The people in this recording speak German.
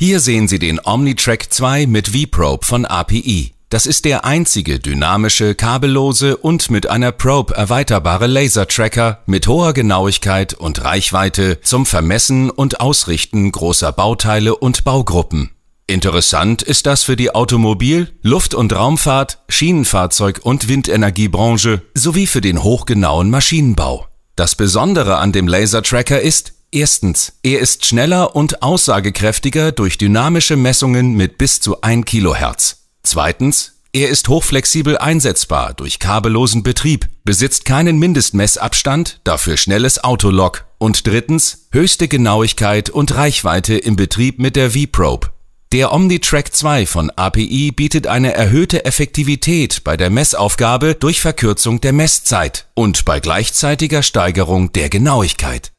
Hier sehen Sie den Omnitrack 2 mit V-Probe von API. Das ist der einzige dynamische, kabellose und mit einer Probe erweiterbare Lasertracker mit hoher Genauigkeit und Reichweite zum Vermessen und Ausrichten großer Bauteile und Baugruppen. Interessant ist das für die Automobil-, Luft- und Raumfahrt-, Schienenfahrzeug- und Windenergiebranche sowie für den hochgenauen Maschinenbau. Das Besondere an dem Lasertracker ist, Erstens, er ist schneller und aussagekräftiger durch dynamische Messungen mit bis zu 1 Kilohertz. Zweitens, er ist hochflexibel einsetzbar durch kabellosen Betrieb, besitzt keinen Mindestmessabstand, dafür schnelles Autolock. Und drittens, höchste Genauigkeit und Reichweite im Betrieb mit der V-Probe. Der OmniTrack 2 von API bietet eine erhöhte Effektivität bei der Messaufgabe durch Verkürzung der Messzeit und bei gleichzeitiger Steigerung der Genauigkeit.